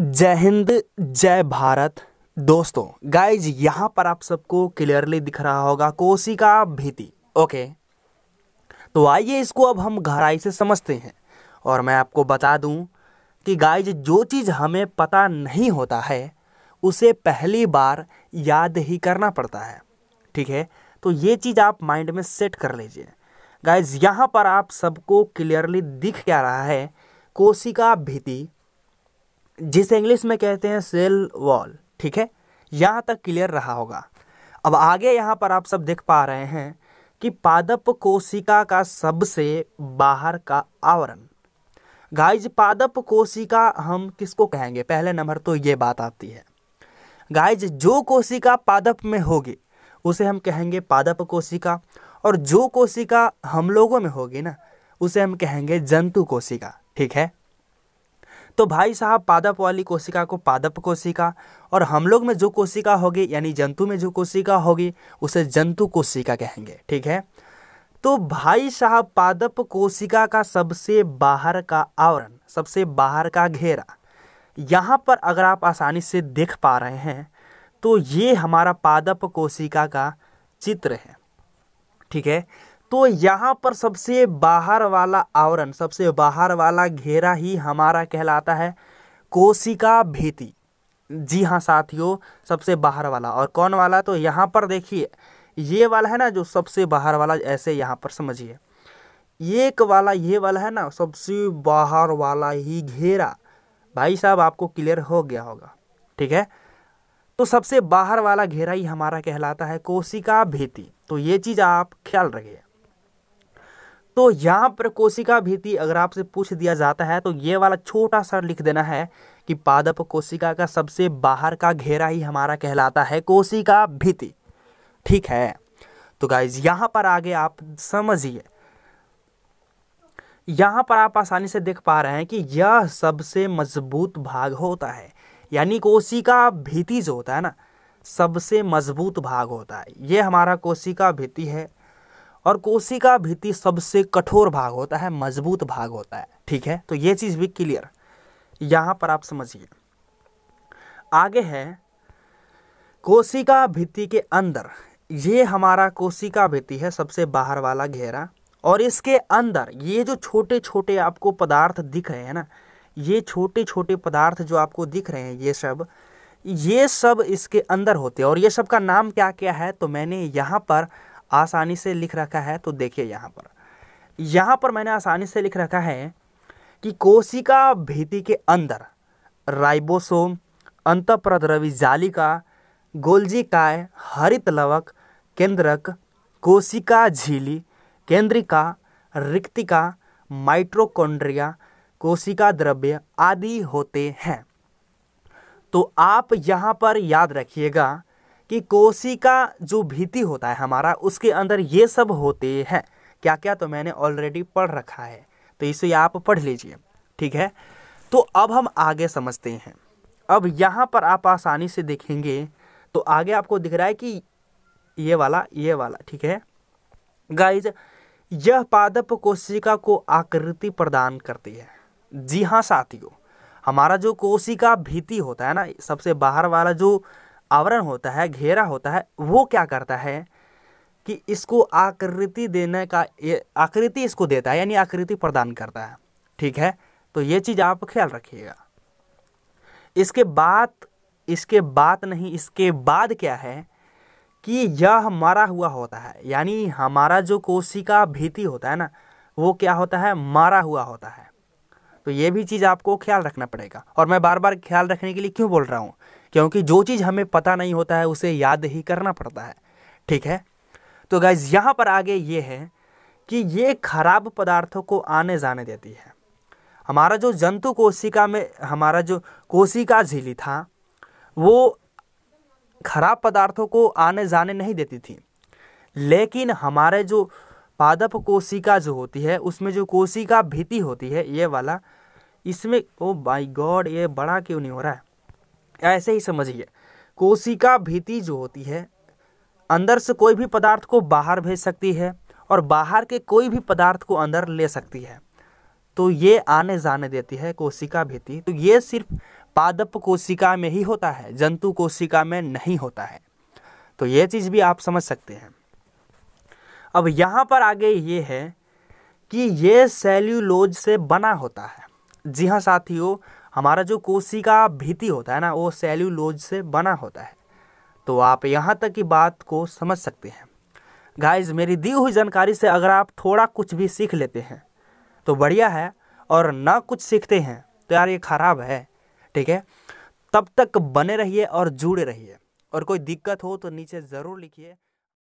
जय हिंद जय भारत दोस्तों गाइज यहाँ पर आप सबको क्लियरली दिख रहा होगा कोशिका भीति ओके तो आइए इसको अब हम गहराई से समझते हैं और मैं आपको बता दूं कि गाइज जो चीज़ हमें पता नहीं होता है उसे पहली बार याद ही करना पड़ता है ठीक है तो ये चीज़ आप माइंड में सेट कर लीजिए गाइज यहाँ पर आप सबको क्लियरली दिख क्या रहा है कोशिका भीति जिसे इंग्लिश में कहते हैं सेल वॉल ठीक है यहाँ तक क्लियर रहा होगा अब आगे यहाँ पर आप सब देख पा रहे हैं कि पादप कोशिका का सबसे बाहर का आवरण गाइज पादप कोशिका हम किसको कहेंगे पहले नंबर तो ये बात आती है गाइज जो कोशिका पादप में होगी उसे हम कहेंगे पादप कोशिका और जो कोशिका हम लोगों में होगी ना उसे हम कहेंगे जंतु कोशिका ठीक है तो भाई साहब पादप वाली कोशिका को पादप कोशिका और हम लोग में जो कोशिका होगी यानी जंतु में जो कोशिका होगी उसे जंतु कोशिका कहेंगे ठीक है तो भाई साहब पादप कोशिका का सबसे बाहर का आवरण सबसे बाहर का घेरा यहाँ पर अगर आप आसानी से देख पा रहे हैं तो ये हमारा पादप कोशिका का चित्र है ठीक है तो यहाँ पर सबसे बाहर वाला आवरण सबसे बाहर वाला घेरा ही हमारा कहलाता है कोशिका भीति जी हाँ साथियों सबसे बाहर वाला और कौन वाला तो यहाँ पर देखिए ये वाला है ना जो सबसे बाहर वाला ऐसे यहाँ पर समझिए एक वाला ये वाला है ना सबसे बाहर वाला ही घेरा भाई साहब आपको क्लियर हो गया होगा ठीक है तो सबसे बाहर वाला घेरा ही हमारा कहलाता है कोशिका भीति तो ये चीज़ आप ख्याल रखिए तो यहाँ पर कोशिका भीति अगर आपसे पूछ दिया जाता है तो ये वाला छोटा सा लिख देना है कि पादप कोशिका का सबसे बाहर का घेरा ही हमारा कहलाता है कोशिका भीति ठीक है तो गाइज यहाँ पर आगे आप समझिए यहाँ पर आप आसानी से देख पा रहे हैं कि यह सबसे मजबूत भाग होता है यानी कोशिका भीति जो होता है ना सबसे मजबूत भाग होता है ये हमारा कोशिका भीति है और कोशिका भित्ति सबसे कठोर भाग होता है मजबूत भाग होता है ठीक है तो ये चीज़ भी क्लियर यहां पर आप समझिए आगे है कोशिका भित्ति के अंदर ये हमारा कोशिका भित्ति है सबसे बाहर वाला घेरा और इसके अंदर ये जो छोटे छोटे आपको पदार्थ दिख रहे हैं ना ये छोटे छोटे पदार्थ जो आपको दिख रहे हैं ये सब ये सब इसके अंदर होते हैं और ये सब का नाम क्या क्या है तो मैंने यहाँ पर आसानी से लिख रखा है तो देखिए यहाँ पर यहाँ पर मैंने आसानी से लिख रखा है कि कोशिका भीति के अंदर राइबोसोम अंतप्रद्रवी जालिका गोल्जिकाय हरित लवक केंद्रक कोशिका झीली केंद्रिका रिक्तिका माइट्रोकोन्ड्रिया कोशिका द्रव्य आदि होते हैं तो आप यहाँ पर याद रखिएगा कि कोशिका जो भीति होता है हमारा उसके अंदर ये सब होते हैं क्या क्या तो मैंने ऑलरेडी पढ़ रखा है तो इसे आप पढ़ लीजिए ठीक है तो अब हम आगे समझते हैं अब यहाँ पर आप आसानी से देखेंगे तो आगे आपको दिख रहा है कि ये वाला ये वाला ठीक है गाइज यह पादप कोशिका को आकृति प्रदान करती है जी हाँ साथियों हमारा जो कोशिका भीति होता है ना सबसे बाहर वाला जो आवरण होता है घेरा होता है वो क्या करता है कि इसको आकृति देने का आकृति इसको देता है यानी आकृति प्रदान करता है ठीक है तो ये चीज़ आप ख्याल रखिएगा इसके बाद इसके बाद नहीं इसके बाद क्या है कि यह मरा हुआ होता है यानी हमारा जो कोशिका भीति होता है ना वो क्या होता है मारा हुआ होता है तो ये भी चीज़ आपको ख्याल रखना पड़ेगा और मैं बार बार ख्याल रखने के लिए क्यों बोल रहा हूँ क्योंकि जो चीज़ हमें पता नहीं होता है उसे याद ही करना पड़ता है ठीक है तो गाइज यहाँ पर आगे ये है कि ये खराब पदार्थों को आने जाने देती है हमारा जो जंतु कोशिका में हमारा जो कोशिका झीली था वो खराब पदार्थों को आने जाने नहीं देती थी लेकिन हमारे जो पादप कोशिका जो होती है उसमें जो कोशिका भीति होती है ये वाला इसमें ओ बाय गॉड ये बड़ा क्यों नहीं हो रहा है ऐसे ही समझिए कोशिका भीति जो होती है अंदर से कोई भी पदार्थ को बाहर भेज सकती है और बाहर के कोई भी पदार्थ को अंदर ले सकती है तो ये आने जाने देती है कोशिका भीति तो ये सिर्फ पादप कोशिका में ही होता है जंतु कोशिका में नहीं होता है तो ये चीज़ भी आप समझ सकते हैं अब यहाँ पर आगे ये है कि ये सेल्यूलोज से बना होता है जी हाँ साथियों हमारा जो कोशिका भीति होता है ना वो सेल्यूलोज से बना होता है तो आप यहाँ तक की बात को समझ सकते हैं गाइज मेरी दी हुई जानकारी से अगर आप थोड़ा कुछ भी सीख लेते हैं तो बढ़िया है और ना कुछ सीखते हैं तो यार ये ख़राब है ठीक है तब तक बने रहिए और जुड़े रहिए और कोई दिक्कत हो तो नीचे ज़रूर लिखिए